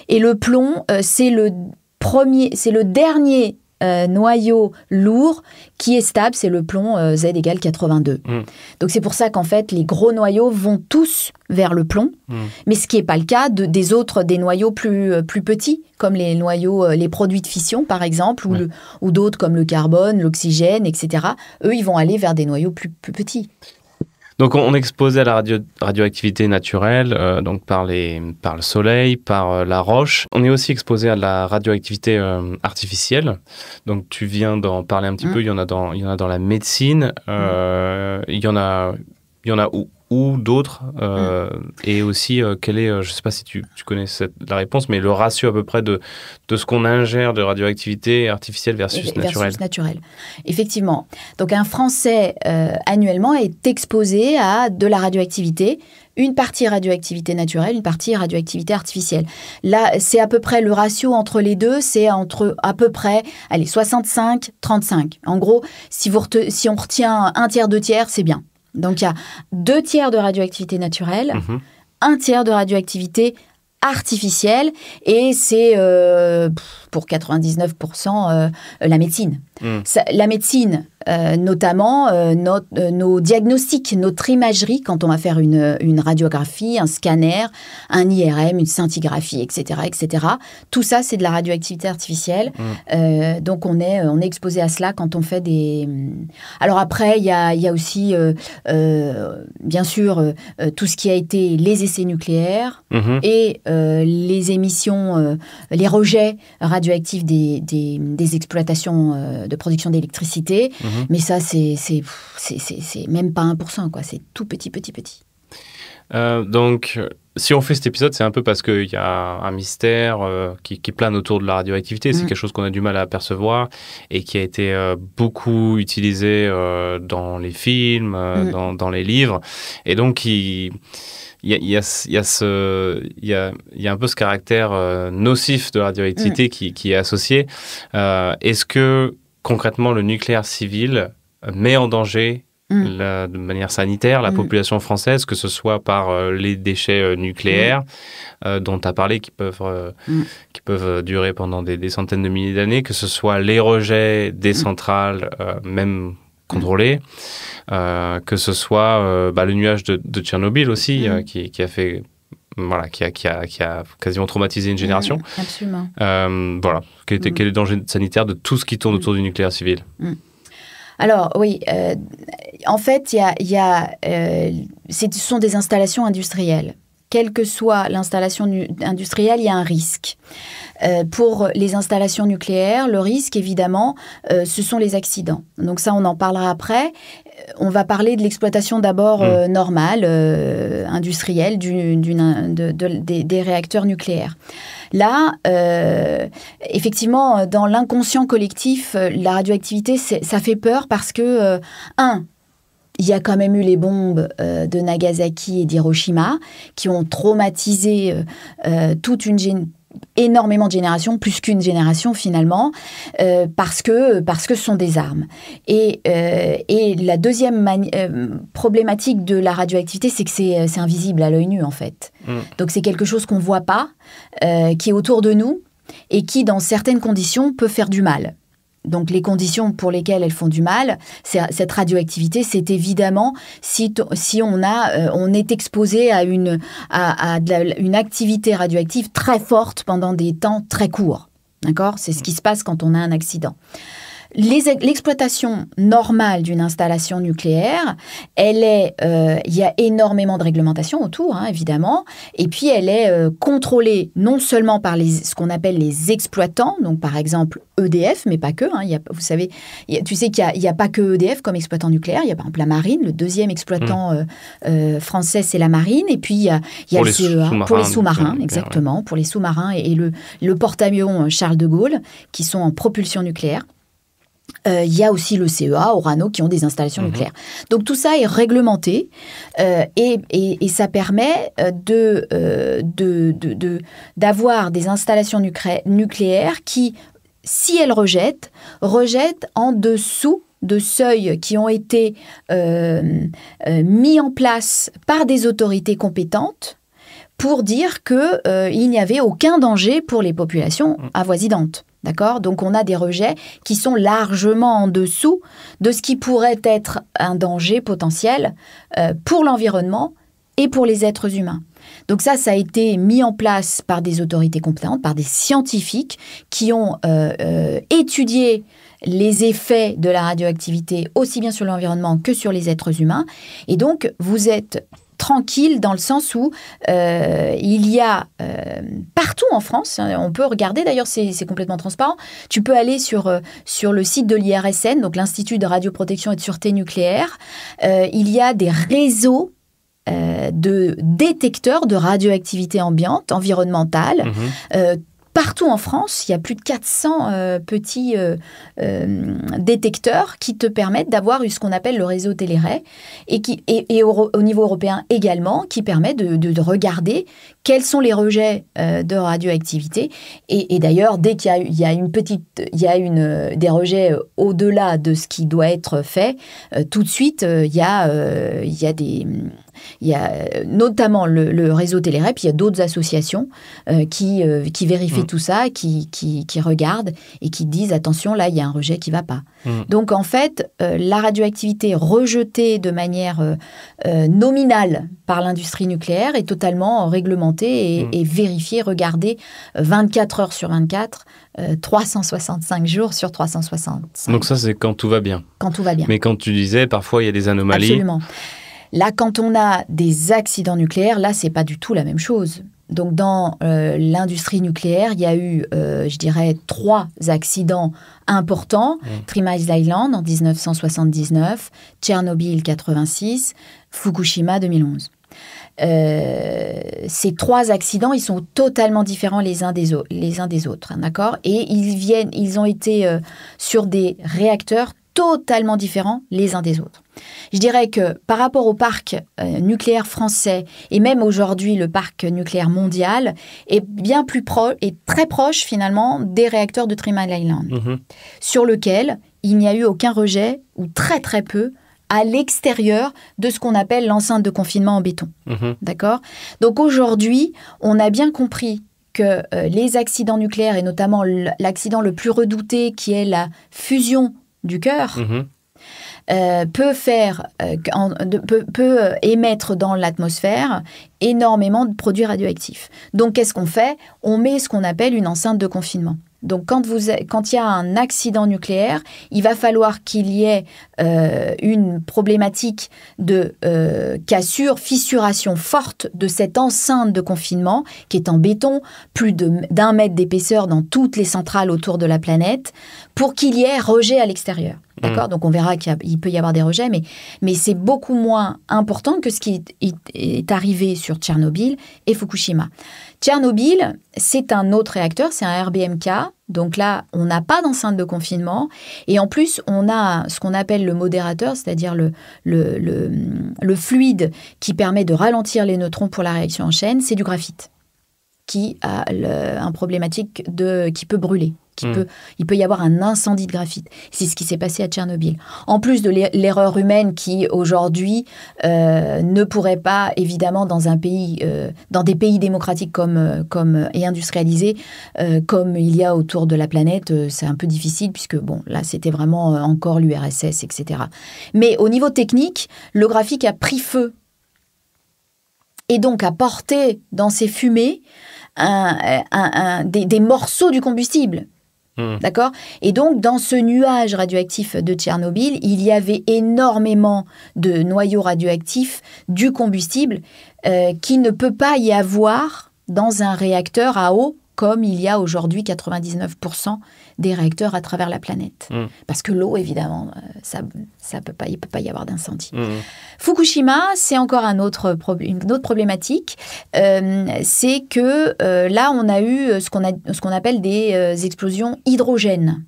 Et le plomb, euh, c'est le premier, c'est le dernier euh, noyau lourd qui est stable, c'est le plomb euh, Z égale 82. Mm. Donc c'est pour ça qu'en fait les gros noyaux vont tous vers le plomb, mm. mais ce qui n'est pas le cas des autres, des noyaux plus, petits, comme les noyaux, les produits de fission par exemple, ou, d'autres comme le carbone, l'oxygène, etc. Eux, ils vont aller vers des noyaux plus petits. Donc on, est exposé à la radioactivité naturelle, euh, donc par, les, par le soleil, par euh, la roche. On est aussi exposé à la radioactivité euh, artificielle. Donc tu viens d'en parler un petit mm. peu, il y, en a dans, il y en a dans la médecine, mm. il y en a il y en a où ou d'autres euh, Et aussi, euh, quel est, euh, je ne sais pas si tu, connais la réponse, mais le ratio à peu près de, de ce qu'on ingère de radioactivité artificielle versus, versus naturelle. Effectivement. Donc un Français annuellement est exposé à de la radioactivité, une partie radioactivité naturelle, une partie radioactivité artificielle. Là, c'est à peu près le ratio entre les deux, c'est entre à peu près, allez, 65-35. En gros, si, vous si on retient un tiers, deux tiers, c'est bien. Donc il y a deux tiers de radioactivité naturelle, mhm. un tiers de radioactivité artificielle, et c'est... Euh, pour 99% euh, euh, la médecine. Hmm. la médecine, euh, notamment nos, diagnostics, notre imagerie, quand on va faire une, une, radiographie, un scanner, un IRM, une scintigraphie, etc. etc. Tout ça, c'est de la radioactivité artificielle. Hmm. donc, on est, on est exposé à cela quand on fait des... Hmm. Alors après, il y a, y a, aussi, bien sûr, tout ce qui a été les essais nucléaires mm-hmm. et les émissions, les rejets radioactifs radioactifs des, des, exploitations euh, de production d'électricité. Mhm. Mais ça, c'est même pas 1%, quoi. C'est tout petit, petit, petit. Euh, donc, si on fait cet épisode, c'est un peu parce qu'il y a un mystère euh, qui, plane autour de la radioactivité. C'est mm. quelque chose qu'on a du mal à percevoir et qui a été beaucoup utilisé dans les films, mm. dans, dans, les livres. Et donc, qui il y a, y, a y, un peu ce caractère euh, nocif de la radioactivité mm. qui, est associé. Euh, est-ce que concrètement le nucléaire civil met en danger mm. de manière sanitaire la mm. population française, que ce soit par euh, les déchets nucléaires dont tu as parlé, qui peuvent, qui peuvent durer pendant des, des centaines de milliers d'années, que ce soit les rejets des centrales, même contrôlé, euh, que ce soit euh, bah, le nuage de, Tchernobyl aussi, mm. euh, qui, a fait. Voilà, qui a, qui, a, quasiment traumatisé une génération. Mm, absolument. voilà. Quel, était, mm. quel, est le danger sanitaire de tout ce qui tourne autour du nucléaire civil alors oui, en fait, il y a, ce sont des installations industrielles quelle que soit l'installation industrielle, il y a un risque. Euh, pour les installations nucléaires, le risque, évidemment, euh, ce sont les accidents. Donc ça, on en parlera après. Euh, on va parler de l'exploitation d'abord mm. normale, industrielle, des, des, réacteurs nucléaires. Là, effectivement, dans l'inconscient collectif, la radioactivité, ça fait peur parce que, un, il y a quand même eu les bombes euh, de Nagasaki et d'Hiroshima qui ont traumatisé euh, euh, toute une énormément de générations, plus qu'une génération finalement, parce, que, parce que ce sont des armes. Et, la deuxième problématique de la radioactivité, c'est que c'est invisible à l'œil nu en fait. Mm. Donc c'est quelque chose qu'on ne voit pas, qui est autour de nous et qui, dans certaines conditions, peut faire du mal donc les conditions pour lesquelles elles font du mal, cette radioactivité, c'est évidemment si, euh, on, est exposé à, une, une activité radioactive très forte pendant des temps très courts. D'accord C'est ce qui se passe quand on a un accident l'exploitation normale d'une installation nucléaire, elle est, euh, il y a énormément de réglementation autour, hein, évidemment, et puis elle est euh, contrôlée non seulement par les, ce qu'on appelle les exploitants, donc par exemple EDF, mais pas que. Hein, il y a, vous savez, il y a, tu sais qu'il n'y a, a, pas que EDF comme exploitant nucléaire. Il y a par exemple la marine, le deuxième exploitant mmh. euh, français, c'est la marine, et puis il y a, il y e pour, les CEA, pour les sous-marins, exactement, pour les sous-marins et, et, le, le porte-avions Charles de Gaulle qui sont en propulsion nucléaire il euh, y a aussi le CEA, Orano, qui ont des installations mhm. nucléaires. Donc tout ça est réglementé euh, et, ça permet euh, d'avoir des installations nucléaires qui, si elles rejettent, rejettent en dessous de seuils qui ont été mis en place par des autorités compétentes pour dire qu'il n'y avait aucun danger pour les populations mhm. avoisinantes. Donc on a des rejets qui sont largement en dessous de ce qui pourrait être un danger potentiel euh, pour l'environnement et pour les êtres humains. Donc ça, ça a été mis en place par des autorités compétentes, par des scientifiques qui ont euh, euh, étudié les effets de la radioactivité aussi bien sur l'environnement que sur les êtres humains. Et donc, vous êtes tranquille dans le sens où euh, il y a euh, partout en France, hein, on peut regarder d'ailleurs, c'est complètement transparent, tu peux aller sur, euh, sur le site de l'IRSN, donc l'Institut de radioprotection et de sûreté nucléaire, il y a des réseaux de détecteurs de radioactivité ambiante, environnementale, mhm. Partout en France, il y a plus de 400 euh, petits euh, euh, détecteurs qui te permettent d'avoir ce qu'on appelle le réseau Téléray et, qui, et, au, niveau européen également, qui permet de, regarder quels sont les rejets de radioactivité. Et, d'ailleurs, dès qu'il y, y a, une petite, il y a une, des rejets au-delà de ce qui doit être fait, tout de suite, il y a, il y a des il y a euh, notamment le, réseau Télérep, il y a d'autres associations euh, qui, euh, qui vérifient mm. tout ça, qui, qui, regardent et qui disent attention, là, il y a un rejet qui ne va pas. Mm. Donc en fait, la radioactivité rejetée de manière nominale par l'industrie nucléaire est totalement réglementée et, mm. et vérifiée, regardée 24 heures sur 24 365 jours sur 365. Donc ça, c'est quand tout va bien. Quand tout va bien. Mais quand tu disais, parfois, il y a des anomalies. Absolument. Là, quand on a des accidents nucléaires, là, c'est pas du tout la même chose. Donc, dans euh, l'industrie nucléaire, il y a eu, euh, je dirais, trois accidents importants. Mmh. Island en 1979, Tchernobyl 86, Fukushima 2011. Euh, ces trois accidents, ils sont totalement différents les uns des, les uns des autres, hein, d'accord Et ils viennent, ils ont été sur des réacteurs totalement différents les uns des autres. Je dirais que par rapport au parc euh, nucléaire français et même aujourd'hui le parc nucléaire mondial est bien plus proche et très proche finalement des réacteurs de Triman Island, mhm. sur lequel il n'y a eu aucun rejet ou très très peu à l'extérieur de ce qu'on appelle l'enceinte de confinement en béton. Mhm. D'accord Donc aujourd'hui, on a bien compris que euh, les accidents nucléaires, et notamment l'accident le plus redouté qui est la fusion du cœur, mhm. Euh, peut faire, euh, peut, euh, émettre dans l'atmosphère énormément de produits radioactifs. Donc qu'est-ce qu'on fait On met ce qu'on appelle une enceinte de confinement. Donc quand, il y a un accident nucléaire, il va falloir qu'il y ait euh, une problématique de euh, cassure, fissuration forte de cette enceinte de confinement qui est en béton, plus d'un mètre d'épaisseur dans toutes les centrales autour de la planète, pour qu'il y ait rejet à l'extérieur. Mmh. D'accord Donc on verra qu'il peut y avoir des rejets, mais, c'est beaucoup moins important que ce qui est arrivé sur Tchernobyl et Fukushima. Tchernobyl, c'est un autre réacteur, c'est un RBMK. Donc là, on n'a pas d'enceinte de confinement. Et en plus, on a ce qu'on appelle le modérateur, c'est-à-dire le, fluide qui permet de ralentir les neutrons pour la réaction en chaîne, c'est du graphite qui a un problématique de, qui peut brûler. Qui hmm. peut, il peut y avoir un incendie de graphite. C'est ce qui s'est passé à Tchernobyl. En plus de l'erreur humaine qui, aujourd'hui, euh, ne pourrait pas, évidemment, dans, un pays, euh, dans des pays démocratiques comme, euh, comme, et industrialisés, comme il y a autour de la planète, c'est un peu difficile, puisque, bon, là, c'était vraiment encore l'URSS, etc. Mais au niveau technique, le graphique a pris feu. Et donc a porté dans ses fumées euh, des, morceaux du combustible. Hmm. D'accord Et donc, dans ce nuage radioactif de Tchernobyl, il y avait énormément de noyaux radioactifs du combustible euh, qui ne peut pas y avoir dans un réacteur à eau comme il y a aujourd'hui 99% des réacteurs à travers la planète. Mmh. Parce que l'eau, évidemment, euh, ça, peut pas, il ne peut pas y avoir d'incendie. Mmh. Fukushima, c'est encore un autre, une autre problématique. Euh, c'est que euh, là, on a eu ce qu'on appelle des explosions hydrogènes.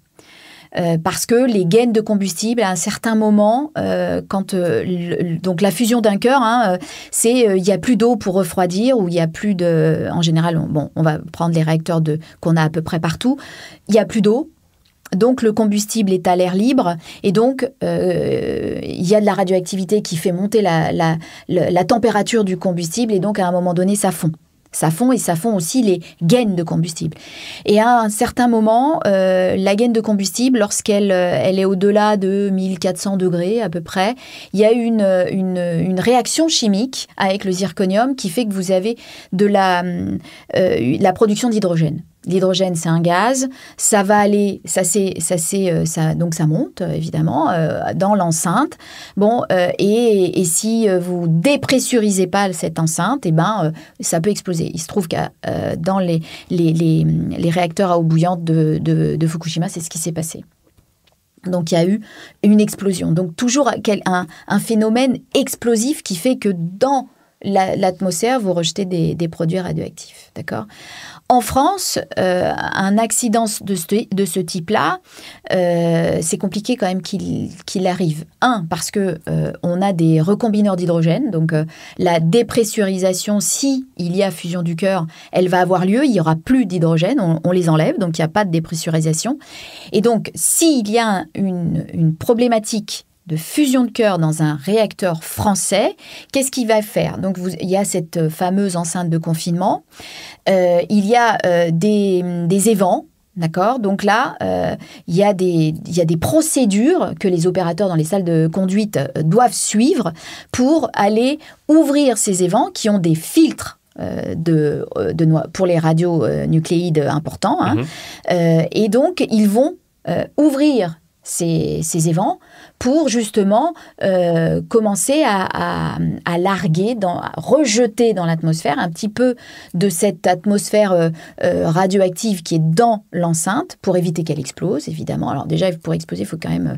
Euh, parce que les gaines de combustible, à un certain moment, euh, quand euh, donc la fusion d'un cœur, hein, c'est il n'y a plus d'eau pour refroidir ou il n'y a plus de, en général, on, bon, on va prendre les réacteurs de qu'on a à peu près partout, il n'y a plus d'eau, donc le combustible est à l'air libre et donc il y a de la radioactivité qui fait monter la, température du combustible et donc à un moment donné ça fond ça fond et ça fond aussi les gaines de combustible. Et à un certain moment, euh, la gaine de combustible, lorsqu'elle euh, elle est au-delà de 1400 degrés à peu près, il y a euh, une, réaction chimique avec le zirconium qui fait que vous avez de la, la production d'hydrogène. L'hydrogène, c'est un gaz. Ça va aller, ça c'est, ça c'est, euh, donc ça monte euh, évidemment euh, dans l'enceinte. Bon, et, si vous dépressurisez pas cette enceinte, et eh ben ça peut exploser. Il se trouve qu'à dans les les, les, réacteurs à eau bouillante de, Fukushima, c'est ce qui s'est passé. Donc il y a eu une explosion. Donc toujours un, un phénomène explosif qui fait que dans l'atmosphère, vous rejetez des, des produits radioactifs. D'accord en France, euh, un accident de ce, type-là, euh, c'est compliqué quand même qu'il arrive. Un, parce que euh, on a des recombineurs d'hydrogène, donc la dépressurisation, si il y a fusion du cœur, elle va avoir lieu. Il y aura plus d'hydrogène, on, les enlève, donc il n'y a pas de dépressurisation. Et donc, s'il y a une problématique de fusion de cœur dans un réacteur français, qu'est-ce qu'il va faire Donc, il y a cette euh, fameuse enceinte de confinement. il y a des, évents D'accord Donc là, il, y a des, procédures que les opérateurs dans les salles de conduite euh, doivent suivre pour aller ouvrir ces évents qui ont des filtres. Euh, de, pour les radionucléides importants. Hein. Mm-hmm. et donc, ils vont ouvrir ces évents pour justement euh, commencer à, à, larguer, dans, à rejeter dans l'atmosphère un petit peu de cette atmosphère euh, euh, radioactive qui est dans l'enceinte pour éviter qu'elle explose, évidemment. Alors déjà, pour exploser, il faut quand même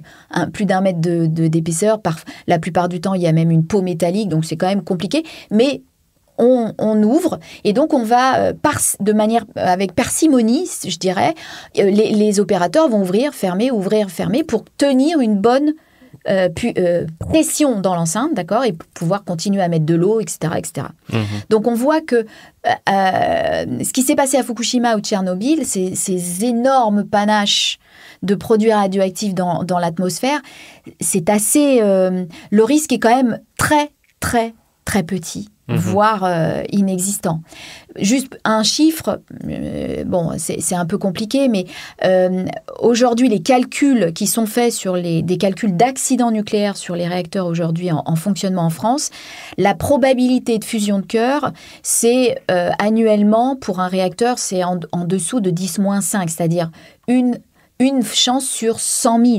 plus d'un mètre de, d'épaisseur. Par, la plupart du temps, il y a même une peau métallique, donc c'est quand même compliqué. Mais on, on, ouvre et donc on va par, de manière avec parcimonie, je dirais, les, les, opérateurs vont ouvrir, fermer, ouvrir, fermer pour tenir une bonne euh, euh, pression dans l'enceinte, d'accord, et pouvoir continuer à mettre de l'eau, etc., etc. Mhm. Donc on voit que euh, ce qui s'est passé à Fukushima ou Tchernobyl, ces, énormes panaches de produits radioactifs dans, dans l'atmosphère, c'est assez. le risque est quand même très, très, très petit, mhm. voire euh, inexistant. Juste un chiffre, euh, bon, c'est un peu compliqué, mais euh, aujourd'hui, les calculs qui sont faits sur les, des calculs d'accidents nucléaires sur les réacteurs aujourd'hui en, fonctionnement en France, la probabilité de fusion de cœur, c'est annuellement pour un réacteur, c'est en, dessous de 10-5, c'est-à-dire une une chance sur 100 000.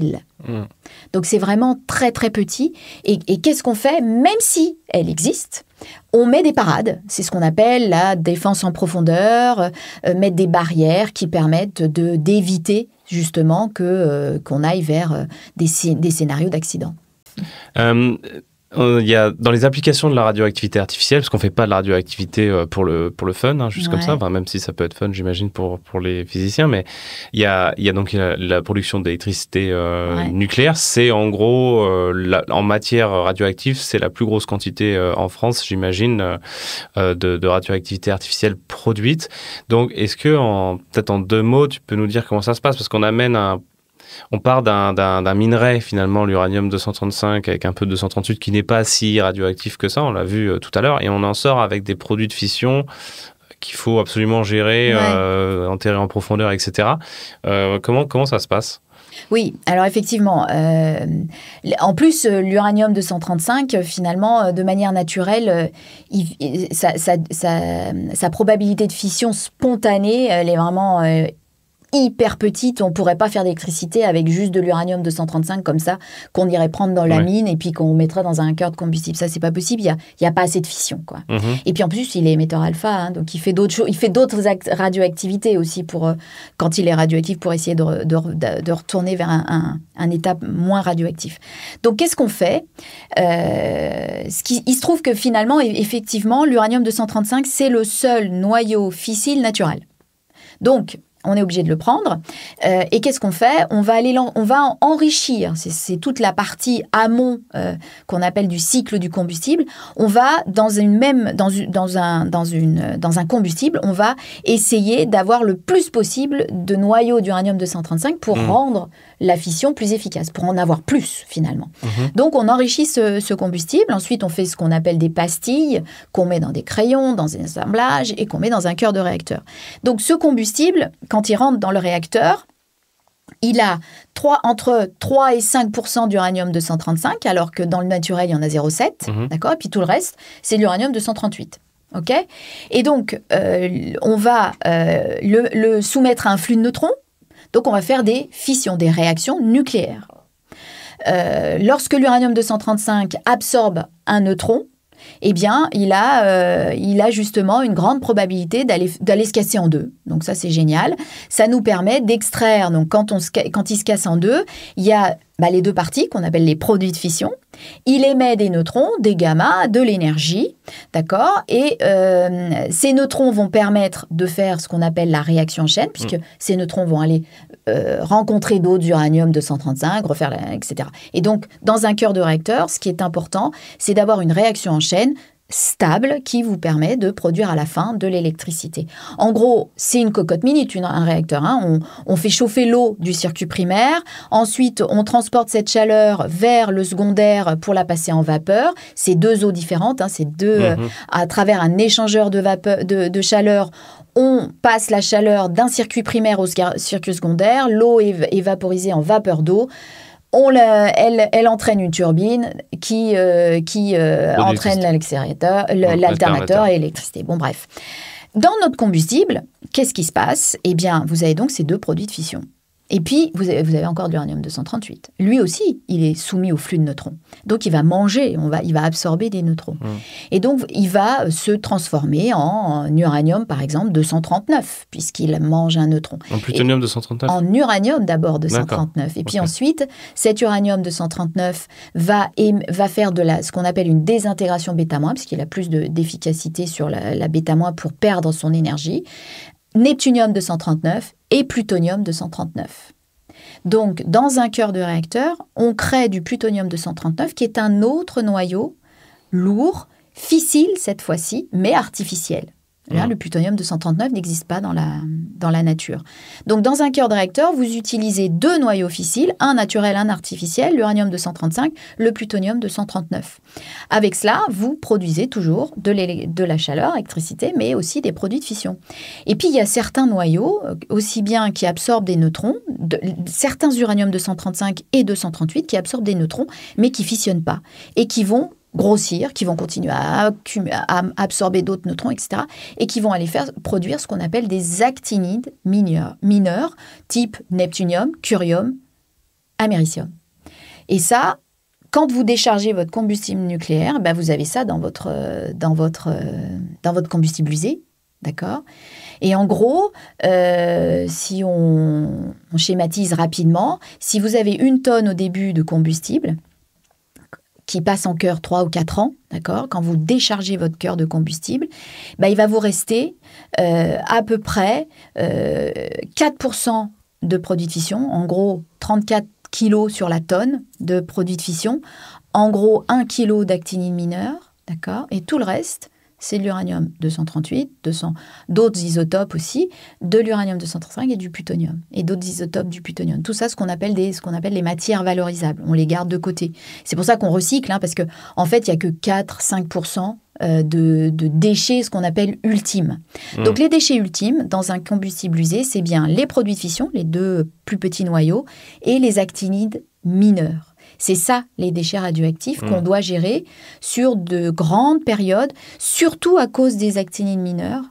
Mm. Donc c'est vraiment très très petit. Et, qu'est-ce qu'on fait Même si elle existe, on met des parades. C'est ce qu'on appelle la défense en profondeur, euh, mettre des barrières qui permettent de d'éviter justement que euh, qu'on aille vers euh, des, scénarios d'accident il y a, dans les applications de la radioactivité artificielle, parce qu'on ne fait pas de radioactivité euh, pour le, pour le fun, hein, juste comme ça, enfin, même si ça peut être fun, j'imagine, pour, pour les physiciens, mais il y a, il y a donc la, production d'électricité euh, nucléaire. C'est en gros, euh, en matière radioactive, c'est la plus grosse quantité en France, j'imagine, de, de, radioactivité artificielle produite. Donc, est-ce que, peut-être en deux mots, tu peux nous dire comment ça se passe Parce qu'on amène un on part d'un minerai finalement, l'uranium 235 avec un peu de 238 qui n'est pas si radioactif que ça, on l'a vu euh, tout à l'heure, et on en sort avec des produits de fission euh, qu'il faut absolument gérer, euh, enterrer en profondeur, etc. comment, comment ça se passe oui, alors effectivement, en plus, l'uranium 235, finalement, de manière naturelle, sa, sa, probabilité de fission spontanée, elle est vraiment hyper petite, on pourrait pas faire d'électricité avec juste de l'uranium 235 comme ça, qu'on irait prendre dans la mine et puis qu'on mettrait dans un cœur de combustible. Ça, c'est pas possible. Il y a, pas assez de fission, quoi. Mhm. Et puis en plus, il est émetteur alpha, hein, donc il fait d'autres choses, il fait d'autres radioactivités aussi pour euh, quand il est radioactif pour essayer de, retourner vers un, état moins radioactif. Donc qu'est-ce qu'on fait euh, Il se trouve que finalement, effectivement, l'uranium 235 c'est le seul noyau fissile naturel. Donc, on est obligé de le prendre. Euh, et qu'est-ce qu'on fait On va aller, on va enrichir. C'est toute la partie amont euh, qu'on appelle du cycle du combustible. On va dans une même, dans, dans un, dans une, dans un combustible, on va essayer d'avoir le plus possible de noyaux d'uranium 235 pour mmh. rendre la fission plus efficace, pour en avoir plus finalement. Mmh. Donc on enrichit ce, combustible. Ensuite, on fait ce qu'on appelle des pastilles qu'on met dans des crayons, dans un assemblage et qu'on met dans un cœur de réacteur. Donc ce combustible quand il rentre dans le réacteur, il a entre 3 et 5 d'uranium-235, alors que dans le naturel, il y en a 0,7. Mhm. D'accord Et puis tout le reste, c'est l'uranium-238. OK Et donc, euh, on va euh, le, soumettre à un flux de neutrons. Donc, on va faire des fissions, des réactions nucléaires. Euh, lorsque l'uranium-235 absorbe un neutron, eh bien, il a, euh, il a justement une grande probabilité d'aller se casser en deux. Donc ça, c'est génial. Ça nous permet d'extraire. Donc quand, on quand il se casse en deux, il y a bah, les deux parties qu'on appelle les produits de fission. Il émet des neutrons, des gamma, de l'énergie, d'accord Et euh, ces neutrons vont permettre de faire ce qu'on appelle la réaction en chaîne, puisque mm. ces neutrons vont aller euh, rencontrer d'autres uranium-235, refaire, la, etc. Et donc, dans un cœur de réacteur, ce qui est important, c'est d'avoir une réaction en chaîne stable qui vous permet de produire à la fin de l'électricité. En gros, c'est une cocotte minute, un réacteur. Hein. On, fait chauffer l'eau du circuit primaire, ensuite on transporte cette chaleur vers le secondaire pour la passer en vapeur. C'est deux eaux différentes, hein. c'est deux, mhm. euh, à travers un échangeur de, vapeur, de, chaleur, on passe la chaleur d'un circuit primaire au circuit secondaire, l'eau est, est vaporisée en vapeur d'eau elle, entraîne une turbine qui, euh, euh, entraîne l'alternateur et l'électricité. Bon, bref. Dans notre combustible, qu'est-ce qui se passe Eh bien, vous avez donc ces deux produits de fission. Et puis, vous avez, vous avez encore de l'uranium-238. Lui aussi, il est soumis au flux de neutrons. Donc, il va manger, on va, il va absorber des neutrons. Hum. Et donc, il va se transformer en, uranium, par exemple, 239, puisqu'il mange un neutron. En plutonium 239 En uranium d'abord de 239. Et puis ensuite, cet uranium 239 va, va faire de la, ce qu'on appelle une désintégration bêta-, puisqu'il a plus d'efficacité sur la, la bêta- pour perdre son énergie. Neptunium-239 et Plutonium-239. Donc, dans un cœur de réacteur, on crée du plutonium-239 qui est un autre noyau lourd, fissile cette fois-ci, mais artificiel le plutonium-239 n'existe pas dans la, dans la nature. Donc, dans un cœur de réacteur, vous utilisez deux noyaux fissiles, un naturel, un artificiel, l'uranium-235, le plutonium-239. Avec cela, vous produisez toujours de, de la chaleur, électricité, mais aussi des produits de fission. Et puis, il y a certains noyaux, euh, aussi bien qui absorbent des neutrons, de, certains uranium-235 et 238 qui absorbent des neutrons, mais qui fissionnent pas, et qui vont grossir, qui vont continuer à, absorber d'autres neutrons, etc., et qui vont aller faire produire ce qu'on appelle des actinides mineurs, mineurs type neptunium, curium, américium. Et ça, quand vous déchargez votre combustible nucléaire, ben, vous avez ça dans votre, dans votre, dans votre combustible usé. D'accord Et en gros, euh, si on, schématise rapidement, si vous avez une tonne au début de combustible, qui passe en cœur 3 ou 4 ans, d'accord Quand vous déchargez votre cœur de combustible, bah, il va vous rester euh, à peu près 4% euh, de produits de fission, en gros 34 kg sur la tonne de produits de fission, en gros 1 kg d'actinine mineure, d'accord Et tout le reste, c'est de l'uranium 238, d'autres isotopes aussi, de l'uranium 235 et du plutonium et d'autres isotopes du plutonium. Tout ça, ce qu'on appelle des, ce qu'on appelle les matières valorisables. On les garde de côté. C'est pour ça qu'on recycle, hein, parce que en fait, il y a que 4-5 euh, de, déchets, ce qu'on appelle ultimes. Hmm. Donc les déchets ultimes dans un combustible usé, c'est bien les produits de fission, les deux plus petits noyaux, et les actinides mineurs. C'est ça, les déchets radioactifs qu'on mmh. doit gérer sur de grandes périodes, surtout à cause des actinides mineures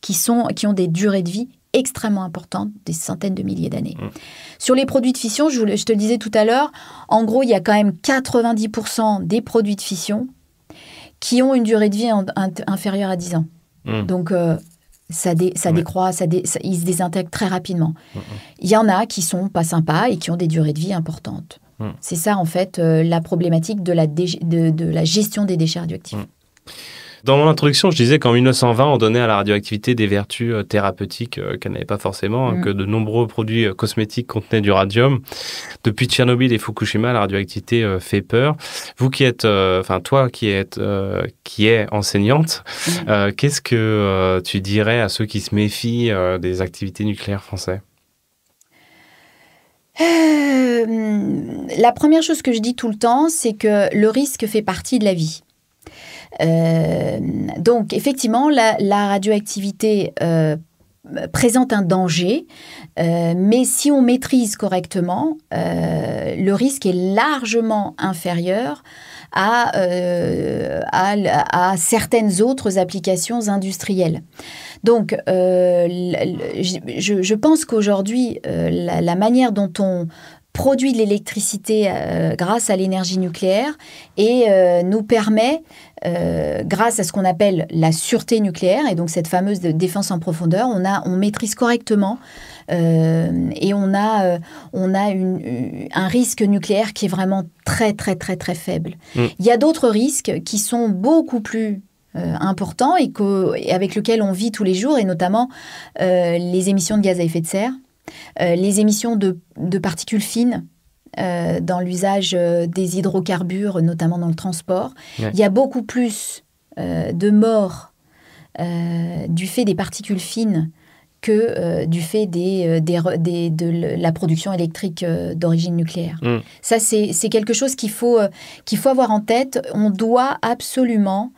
qui, sont, qui ont des durées de vie extrêmement importantes, des centaines de milliers d'années. Mmh. Sur les produits de fission, je, te le disais tout à l'heure, en gros, il y a quand même 90% des produits de fission qui ont une durée de vie inférieure à 10 ans. Mmh. Donc, euh, ça, décroît, ça, ils se désintègrent très rapidement. Il y en a qui sont pas sympas et qui ont des durées de vie importantes. Hmm. C'est ça, en fait, euh, la problématique de la, gestion des déchets radioactifs. Hmm. Dans mon introduction, je disais qu'en 1920, on donnait à la radioactivité des vertus euh, thérapeutiques euh, qu'elle n'avait pas forcément, hein, hmm. que de nombreux produits cosmétiques contenaient du radium. Depuis Tchernobyl et Fukushima, la radioactivité fait peur. Vous qui êtes, enfin toi qui êtes, enseignante, qu'est-ce que tu dirais à ceux qui se méfient des activités nucléaires françaises euh, la première chose que je dis tout le temps, c'est que le risque fait partie de la vie. Euh, donc effectivement, la, radioactivité euh, présente un danger, mais si on maîtrise correctement, le risque est largement inférieur à, à certaines autres applications industrielles. Donc, euh, je, pense qu'aujourd'hui, euh, la, manière dont on produit de l'électricité euh, grâce à l'énergie nucléaire et nous permet, grâce à ce qu'on appelle la sûreté nucléaire et donc cette fameuse défense en profondeur, on, a, on maîtrise correctement et on a, un risque nucléaire qui est vraiment très très très très faible. Mm. Il y a d'autres risques qui sont beaucoup plus euh, important et, avec lequel on vit tous les jours, et notamment euh, les émissions de gaz à effet de serre, euh, les émissions de, particules fines dans l'usage des hydrocarbures, notamment dans le transport. Il y a beaucoup plus de morts du fait des particules fines que euh, du fait des, euh, de la production électrique euh, d'origine nucléaire. Mm. Ça, c'est quelque chose qu'il faut, qu'il faut avoir en tête. On doit absolument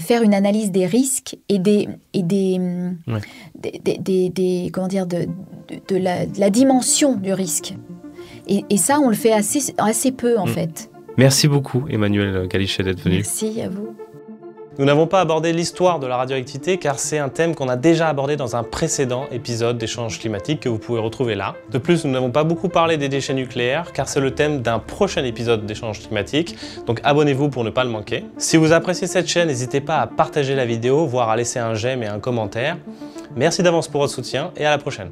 faire une analyse des risques et des, des, de, la, dimension du risque. Et, ça, on le fait assez, assez peu, en mm. fait. Merci beaucoup, Emmanuel Galichet, d'être venu. Merci à vous. Nous n'avons pas abordé l'histoire de la radioactivité car c'est un thème qu'on a déjà abordé dans un précédent épisode d'échange climatique que vous pouvez retrouver là. De plus, nous n'avons pas beaucoup parlé des déchets nucléaires car c'est le thème d'un prochain épisode d'échange climatique, donc abonnez-vous pour ne pas le manquer. Si vous appréciez cette chaîne, n'hésitez pas à partager la vidéo, voire à laisser un j'aime et un commentaire. Merci d'avance pour votre soutien et à la prochaine.